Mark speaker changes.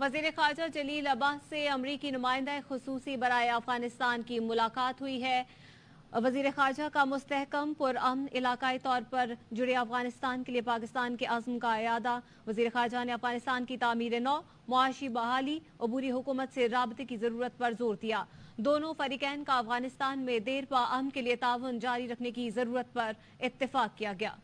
Speaker 1: वजीर खारजा जलील अब्बास से अमरीकी नुमाइंदा खसूसी बरए अफगानिस्तान की मुलाकात हुई है वजीर खारजा का मुस्तकम पुरम इलाकई तौर पर जुड़े अफगानिस्तान के लिए पाकिस्तान के आजम का अदा वजीर खारजा ने अफगानिस्तान की तमीर नौ मुआशी बहाली अबूरी हुकूमत से रबते की ज़रूरत पर जोर दिया दोनों फरीकैन का अफगानिस्तान में देर पा के लिए ताउन जारी रखने की ज़रूरत पर इतफाक़ किया गया